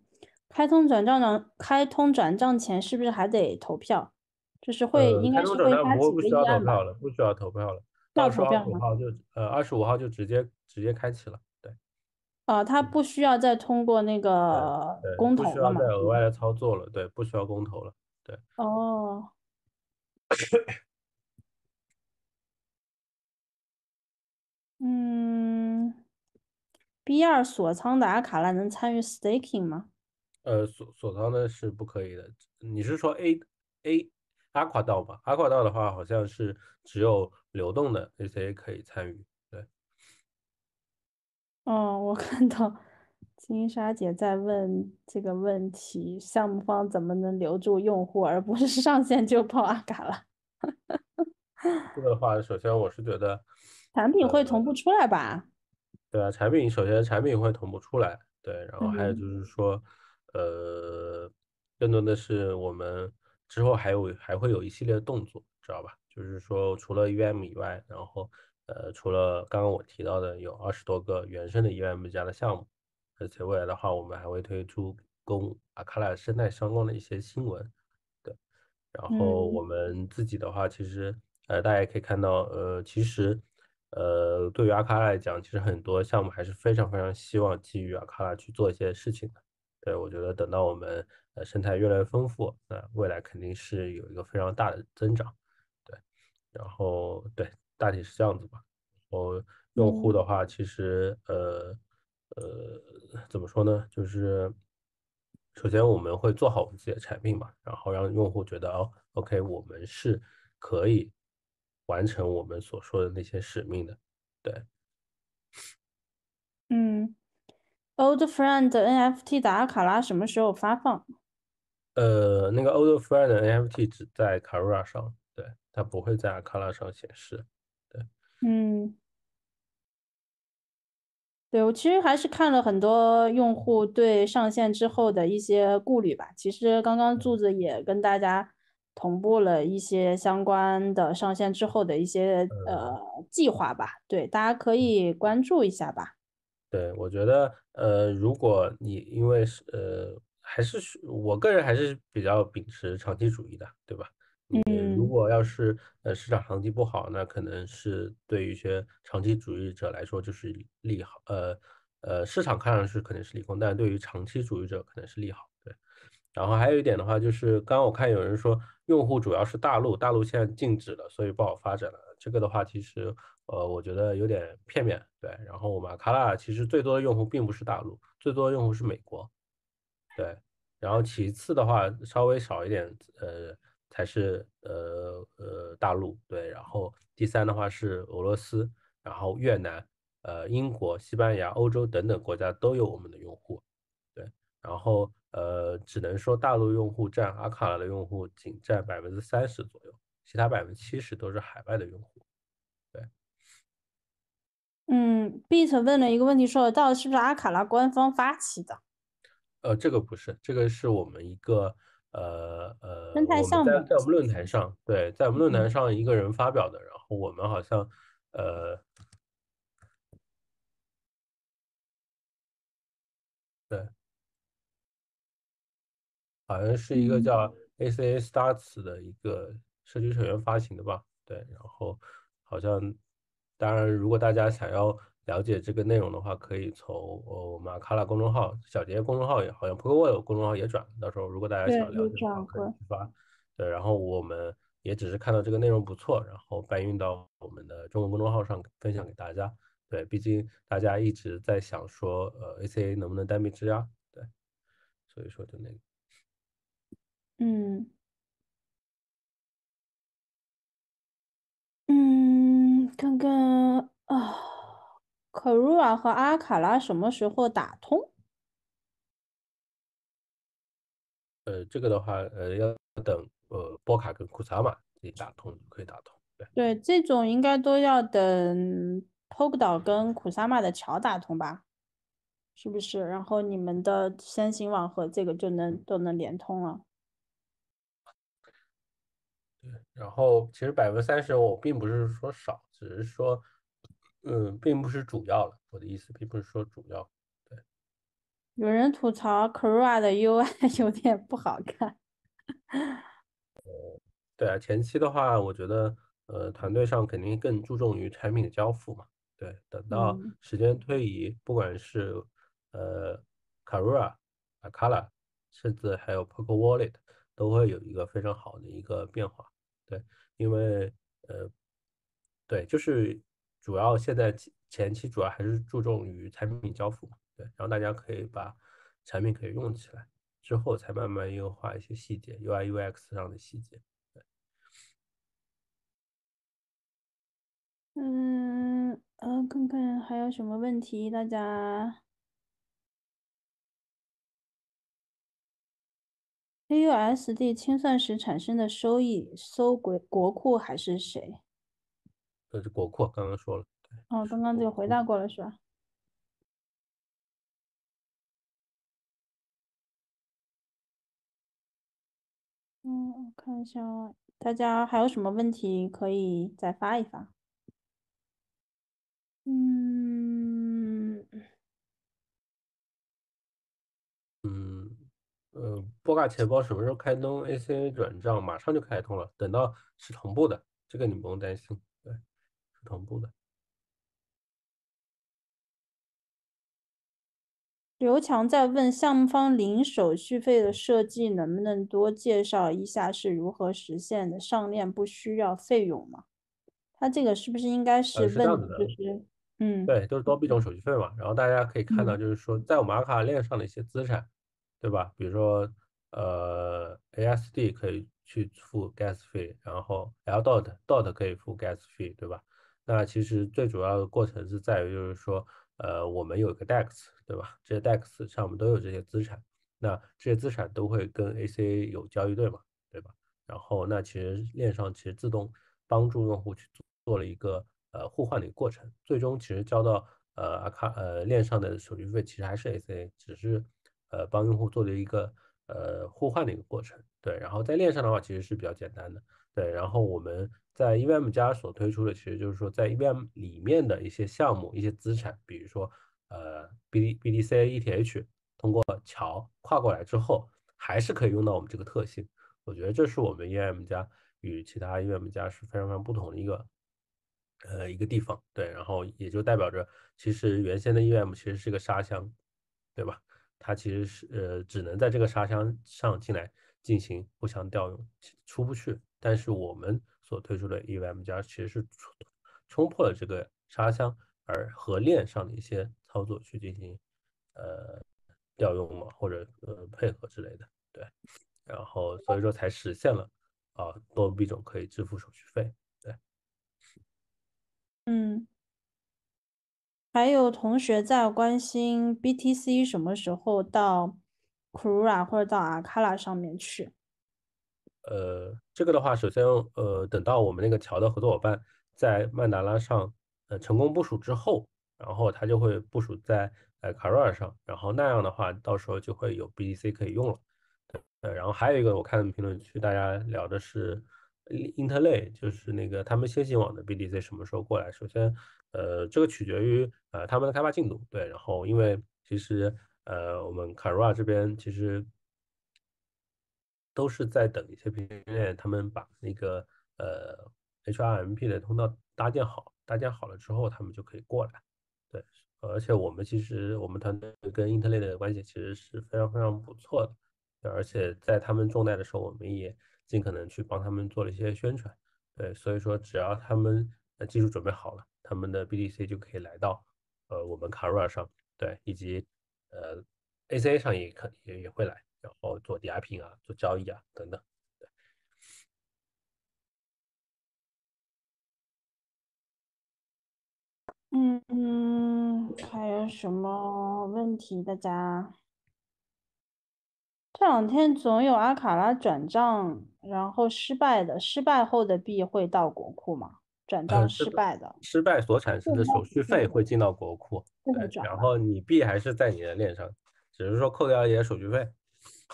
开通转账呢？开通转账前是不是还得投票？就是会应该是会发几个？不需要投票了，不需要投票了。二十五号就呃二十五号就直接直接开启了，对。啊，他不需要再通过那个公投了。不需要再额外的操作了，对，不需要公投了，对。哦。嗯，B 二锁仓的阿卡拉能参与 staking 吗？呃，锁锁仓的是不可以的。你是说 A A 阿卡道吧？阿卡道的话，好像是只有流动的 A C A 可以参与。对。哦，我看到金沙姐在问这个问题：项目方怎么能留住用户，而不是上线就爆阿卡了？这个的话，首先我是觉得。产品会同步出来吧？对啊，产品首先产品会同步出来，对，然后还有就是说，呃，更多的是我们之后还有还会有一系列的动作，知道吧？就是说除了 u m 以外，然后呃，除了刚刚我提到的有二十多个原生的 u m 加的项目，而且未来的话，我们还会推出跟 a k a l a 生态相关的一些新闻，对，然后我们自己的话，其实呃，大家可以看到，呃，其实。呃，对于阿卡来讲，其实很多项目还是非常非常希望基于阿卡拉去做一些事情的。对，我觉得等到我们呃生态越来越丰富，那未来肯定是有一个非常大的增长。对，然后对，大体是这样子吧。然后用户的话，其实呃呃怎么说呢？就是首先我们会做好我们自己的产品嘛，然后让用户觉得哦，OK，我们是可以。完成我们所说的那些使命的，对。嗯，Old Friend NFT 阿卡拉什么时候发放？呃，那个 Old Friend NFT 只在 Carola 上，对，它不会在阿卡拉上显示。对。嗯，对，我其实还是看了很多用户对上线之后的一些顾虑吧。其实刚刚柱子也跟大家。同步了一些相关的上线之后的一些呃计划吧，对，大家可以关注一下吧。对，我觉得呃，如果你因为是呃，还是我个人还是比较秉持长期主义的，对吧？嗯。如果要是呃市场行情不好，那可能是对于一些长期主义者来说就是利好。呃呃，市场看上去可能是利空，但是对于长期主义者可能是利好。对。然后还有一点的话，就是刚刚我看有人说。用户主要是大陆，大陆现在禁止了，所以不好发展了。这个的话，其实，呃，我觉得有点片面。对，然后我们卡拉其实最多的用户并不是大陆，最多的用户是美国，对。然后其次的话，稍微少一点，呃，才是呃呃大陆，对。然后第三的话是俄罗斯，然后越南，呃，英国、西班牙、欧洲等等国家都有我们的用户。然后，呃，只能说大陆用户占阿卡拉的用户仅占百分之三十左右，其他百分之七十都是海外的用户。对，嗯，Beat 问了一个问题，说到底是不是阿卡拉官方发起的？呃，这个不是，这个是我们一个呃呃，我在在我们论坛上，对，在我们论坛上一个人发表的，然后我们好像呃，对。好像是一个叫 ACA Starts 的一个社区成员发行的吧？对，然后好像，当然，如果大家想要了解这个内容的话，可以从我们阿卡拉公众号、小杰公众号也好像扑 o 沃有公众号也转。到时候如果大家想了解，可以发。对，然后我们也只是看到这个内容不错，然后搬运到我们的中文公众号上分享给大家。对，毕竟大家一直在想说，呃，ACA 能不能单币质押？对，所以说就那。个。嗯嗯，刚刚啊，卡鲁尔和阿卡拉什么时候打通？呃，这个的话，呃，要等呃波卡跟库萨玛以打通，可以打通。对这种应该都要等托布岛跟库萨玛的桥打通吧？是不是？然后你们的三星网和这个就能都能连通了。然后其实百分之三十我并不是说少，只是说，嗯，并不是主要了。我的意思并不是说主要。对，有人吐槽 c o r e a 的 UI 有点不好看。对啊，前期的话，我觉得呃，团队上肯定更注重于产品的交付嘛。对，等到时间推移，不管是呃 c a r a e a Color，甚至还有 p o c k Wallet，都会有一个非常好的一个变化。对，因为呃，对，就是主要现在前期主要还是注重于产品交付嘛，对，然后大家可以把产品可以用起来，之后才慢慢优化一些细节，UIUX 上的细节。嗯，啊，看看还有什么问题，大家。A U S D 清算时产生的收益，收国国库还是谁？这是国库，刚刚说了。哦，刚刚就回答过了，是吧？嗯，我看一下大家还有什么问题可以再发一发。嗯。呃，波卡钱包什么时候开通？A C A 转账马上就开通了，等到是同步的，这个你不用担心。对，是同步的。刘强在问项目方零手续费的设计能不能多介绍一下是如何实现的？上链不需要费用吗？他这个是不是应该是问就是嗯，对，都是多币种手续费嘛。然后大家可以看到，就是说在我们阿卡链上的一些资产。对吧？比如说，呃，A S D 可以去付 gas fee，然后 L DOT DOT 可以付 gas fee，对吧？那其实最主要的过程是在于，就是说，呃，我们有个 dex，对吧？这些 dex 上我们都有这些资产，那这些资产都会跟 A C A 有交易对嘛，对吧？然后，那其实链上其实自动帮助用户去做了一个呃互换的一个过程，最终其实交到呃阿卡呃链上的手续费其实还是 A C A，只是。呃，帮用户做的一个呃互换的一个过程，对，然后在链上的话其实是比较简单的，对，然后我们在 e v m 家所推出的，其实就是说在 e v m 里面的一些项目、一些资产，比如说呃 BDBDCETH，通过桥跨过来之后，还是可以用到我们这个特性，我觉得这是我们 e v m 家与其他 e v m 家是非常非常不同的一个呃一个地方，对，然后也就代表着，其实原先的 e v m 其实是一个沙箱，对吧？它其实是呃，只能在这个沙箱上进来进行互相调用，出不去。但是我们所推出的 EVM 加其实是冲破了这个沙箱，而和链上的一些操作去进行呃调用嘛，或者呃配合之类的。对，然后所以说才实现了啊，多币种可以支付手续费。对，嗯。还有同学在关心 BTC 什么时候到 k u r a 或者到 Akala 上面去？呃，这个的话，首先呃，等到我们那个桥的合作伙伴在曼达拉上呃成功部署之后，然后他就会部署在呃 Kuora 上，然后那样的话，到时候就会有 BTC 可以用了。呃，然后还有一个，我看评论区大家聊的是 Interlay，就是那个他们先行网的 BTC 什么时候过来？首先。呃，这个取决于呃他们的开发进度，对。然后，因为其实呃，我们卡罗尔这边其实都是在等一些平台他们把那个呃 H R M P 的通道搭建好，搭建好了之后他们就可以过来。对，而且我们其实我们团队跟英特尔的关系其实是非常非常不错的，而且在他们重在的时候，我们也尽可能去帮他们做了一些宣传。对，所以说只要他们的技术准备好了。他们的 BDC 就可以来到，呃，我们卡 r a 上，对，以及，呃，ACA 上也可也也会来，然后做抵押品啊，做交易啊，等等，嗯嗯，还有什么问题？大家这两天总有阿卡拉转账，然后失败的，失败后的币会到国库吗？转账失败的，失败所产生的手续费会进到国库，然后你币还是在你的链上，只是说扣掉一些手续费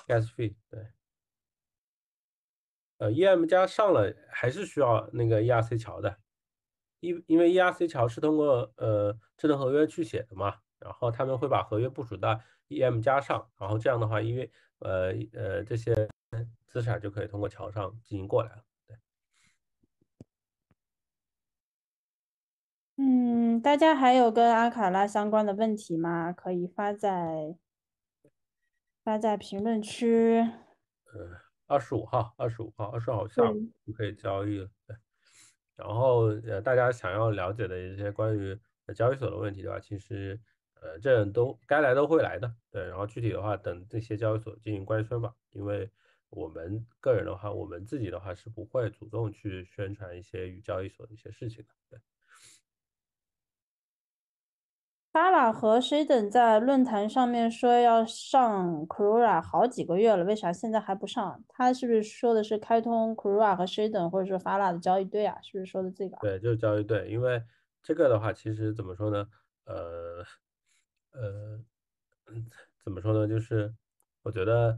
，gas fee，对，呃，E M 加上了还是需要那个 E R C 桥的，因因为 E R C 桥是通过呃智能合约去写的嘛，然后他们会把合约部署到 E M 加上，然后这样的话，因为呃呃这些资产就可以通过桥上进行过来了。大家还有跟阿卡拉相关的问题吗？可以发在发在评论区。呃，二十五号，二十五号，二十号下午就可以交易了。对，然后呃，大家想要了解的一些关于交易所的问题的话，其实呃，这都该来都会来的。对，然后具体的话，等这些交易所进行官宣吧。因为我们个人的话，我们自己的话是不会主动去宣传一些与交易所的一些事情的。对。法拉和 Shaden 在论坛上面说要上 Kuura 好几个月了，为啥现在还不上？他是不是说的是开通 Kuura 和 Shaden 或者说法拉的交易对啊？是不是说的这个？对，就是交易对。因为这个的话，其实怎么说呢？呃呃，怎么说呢？就是我觉得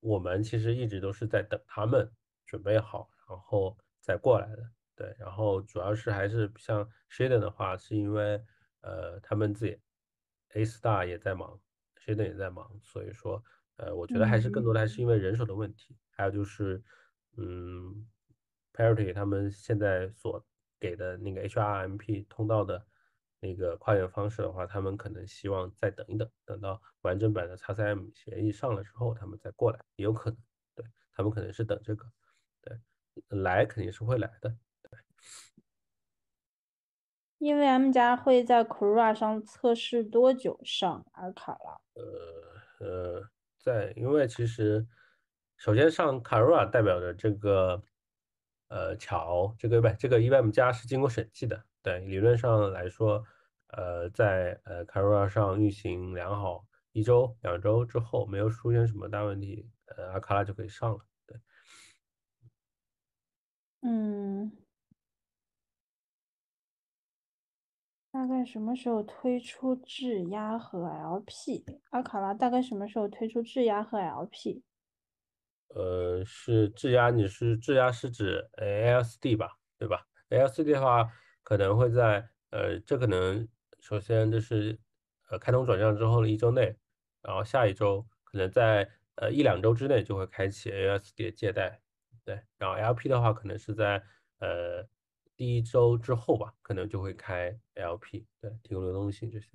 我们其实一直都是在等他们准备好，然后再过来的。对，然后主要是还是像 Shaden 的话，是因为。呃，他们自己，Astar 也在忙 s h a d e n 也在忙，所以说，呃，我觉得还是更多的还是因为人手的问题，还有就是，嗯，Parity 他们现在所给的那个 HRMP 通道的那个跨越方式的话，他们可能希望再等一等，等到完整版的 XCM 协议上了之后，他们再过来，也有可能，对他们可能是等这个，对，来肯定是会来的。因为 M 加会在 c o r o l a 上测试多久上阿卡拉？呃呃，在因为其实首先上 Carola 代表着这个呃桥这个不这个 EVM 加是经过审计的，对理论上来说，呃在呃 Carola 上运行良好一周两周之后没有出现什么大问题，呃阿卡拉就可以上了，对。嗯。大概什么时候推出质押和 LP？阿卡拉，大概什么时候推出质押和 LP？呃，是质押，你是质押是指 a l s d 吧？对吧 a l s d 的话，可能会在呃，这可能首先就是呃，开通转账之后的一周内，然后下一周可能在呃一两周之内就会开启 a l s d 的借贷，对。然后 LP 的话，可能是在呃。第一周之后吧，可能就会开 LP，对，提供流动性这些。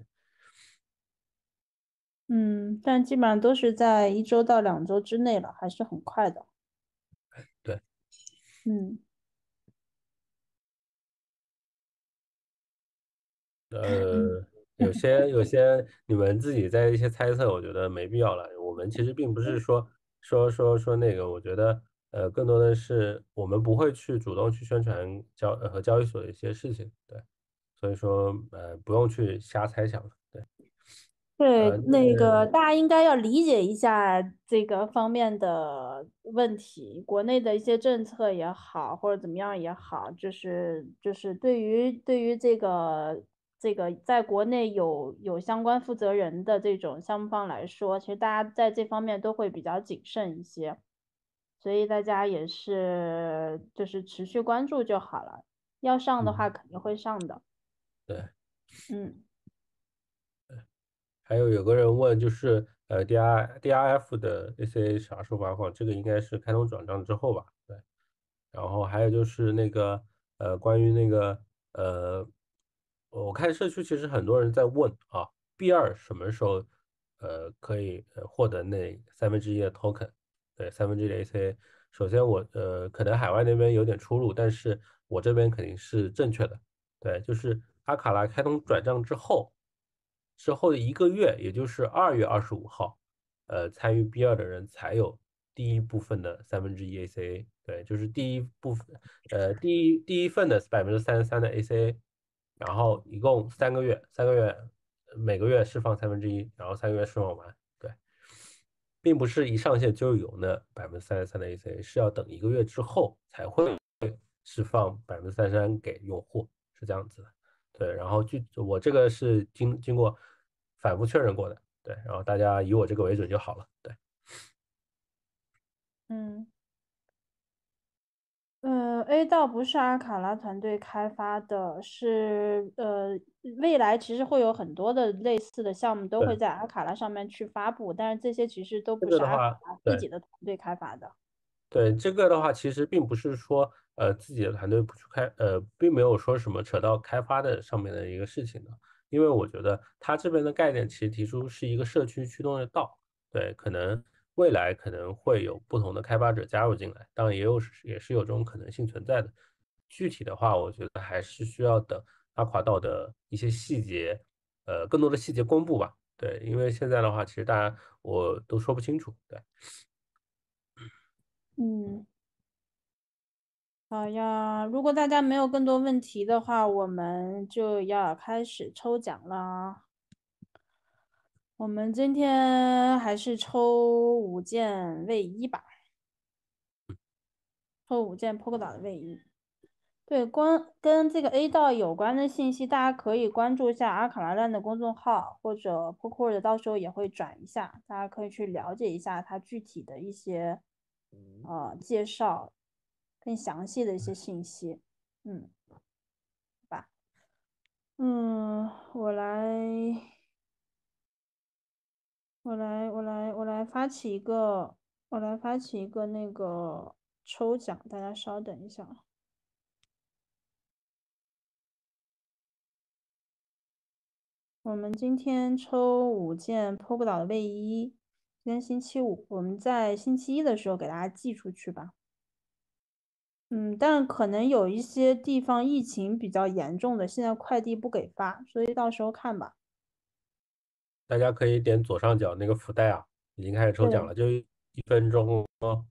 嗯，但基本上都是在一周到两周之内了，还是很快的。对。嗯。呃，有些有些你们自己在一些猜测，我觉得没必要了。我们其实并不是说说说说那个，我觉得。呃，更多的是我们不会去主动去宣传交和交易所一些事情，对，所以说呃不用去瞎猜想了，对。对，那个大家应该要理解一下这个方面的问题，国内的一些政策也好，或者怎么样也好，就是就是对于对于这个这个在国内有有相关负责人的这种项目方来说，其实大家在这方面都会比较谨慎一些。所以大家也是，就是持续关注就好了。要上的话，肯定会上的。对，嗯。还有有个人问，就是呃，DIDRF 的 ACA 啥时候发放？这个应该是开通转账之后吧？对。然后还有就是那个呃，关于那个呃，我看社区其实很多人在问啊，B 二什么时候呃可以获得那三分之一的 token？对三分之一的 ACA，首先我呃可能海外那边有点出入，但是我这边肯定是正确的。对，就是阿卡拉开通转账之后，之后的一个月，也就是二月二十五号，呃，参与 B 二的人才有第一部分的三分之一 ACA。对，就是第一部分，呃，第一第一份的百分之三十三的 ACA，然后一共三个月，三个月每个月释放三分之一，然后三个月释放完。并不是一上线就有那百分之三十三的 A C A，是要等一个月之后才会释放百分之三十三给用户，是这样子的。对，然后就我这个是经经过反复确认过的，对，然后大家以我这个为准就好了。对。嗯。嗯，A 道不是阿卡拉团队开发的，是呃，未来其实会有很多的类似的项目都会在阿卡拉上面去发布，但是这些其实都不是阿卡拉自己的团队开发的。对这个的话，其实并不是说呃自己的团队不去开，呃，并没有说什么扯到开发的上面的一个事情的，因为我觉得他这边的概念其实提出是一个社区驱动的道，对，可能。未来可能会有不同的开发者加入进来，当然也有也是有这种可能性存在的。具体的话，我觉得还是需要等阿卡道的一些细节，呃，更多的细节公布吧。对，因为现在的话，其实大家我都说不清楚。对，嗯，好呀。如果大家没有更多问题的话，我们就要开始抽奖了。我们今天还是抽五件卫衣吧，抽五件 p o k e 岛的卫衣。对，关跟这个 A 道有关的信息，大家可以关注一下阿卡兰兰的公众号，或者 p o k o r 到时候也会转一下，大家可以去了解一下它具体的一些呃介绍，更详细的一些信息。嗯，吧，嗯，我来。我来，我来，我来发起一个，我来发起一个那个抽奖，大家稍等一下。我们今天抽五件 p 破 o 岛的卫衣，今天星期五，我们在星期一的时候给大家寄出去吧。嗯，但可能有一些地方疫情比较严重的，现在快递不给发，所以到时候看吧。大家可以点左上角那个福袋啊，已经开始抽奖了，就一分钟哦。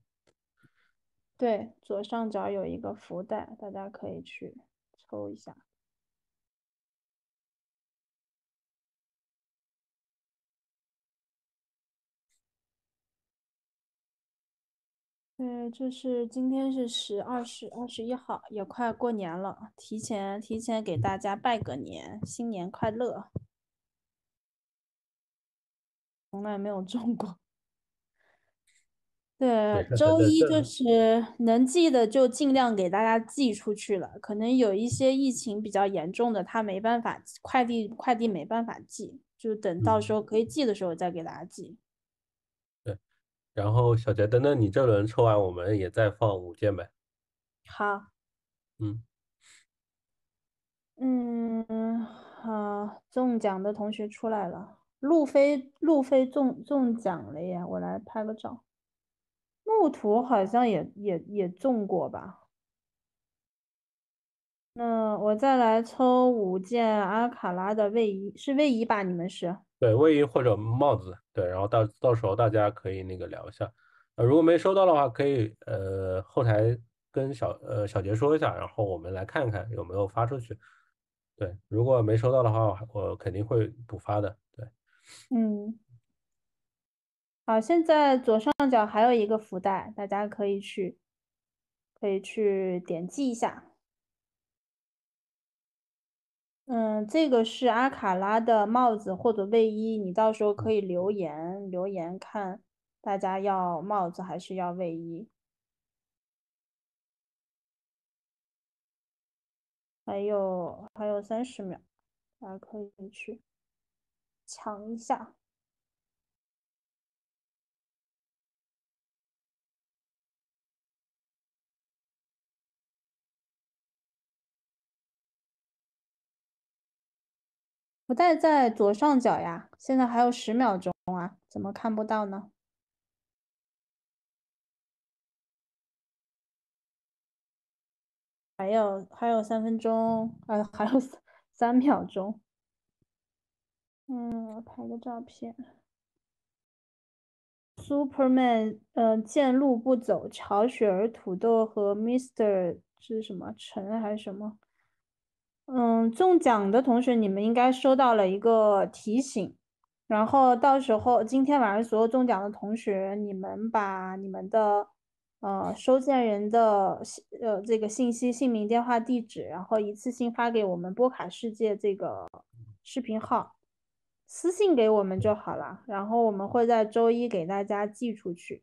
对，左上角有一个福袋，大家可以去抽一下。对，这是今天是十二、十二、十一号，也快过年了，提前提前给大家拜个年，新年快乐！从来没有中过。对，周一就是能寄的就尽量给大家寄出去了。可能有一些疫情比较严重的，他没办法快递，快递没办法寄，就等到时候可以寄的时候再给大家寄。对。然后小杰，等等你这轮抽完，我们也再放五件呗。好。嗯。嗯，好，中奖的同学出来了。路飞路飞中中奖了耶！我来拍个照。木图好像也也也中过吧？那我再来抽五件阿卡拉的卫衣，是卫衣吧？你们是？对，卫衣或者帽子。对，然后到到时候大家可以那个聊一下。呃，如果没收到的话，可以呃后台跟小呃小杰说一下，然后我们来看看有没有发出去。对，如果没收到的话，我肯定会补发的。嗯，好，现在左上角还有一个福袋，大家可以去，可以去点击一下。嗯，这个是阿卡拉的帽子或者卫衣，你到时候可以留言留言看大家要帽子还是要卫衣。还有还有三十秒，啊，可以去。抢一下！不带在左上角呀，现在还有十秒钟啊，怎么看不到呢？还有还有三分钟，呃，还有三三秒钟。嗯，我拍个照片。Superman，嗯，见路不走。乔雪儿、土豆和 Mr 是什么陈还是什么？嗯，中奖的同学，你们应该收到了一个提醒。然后到时候今天晚上所有中奖的同学，你们把你们的呃收件人的呃这个信息、姓名、电话、地址，然后一次性发给我们波卡世界这个视频号。私信给我们就好了，然后我们会在周一给大家寄出去。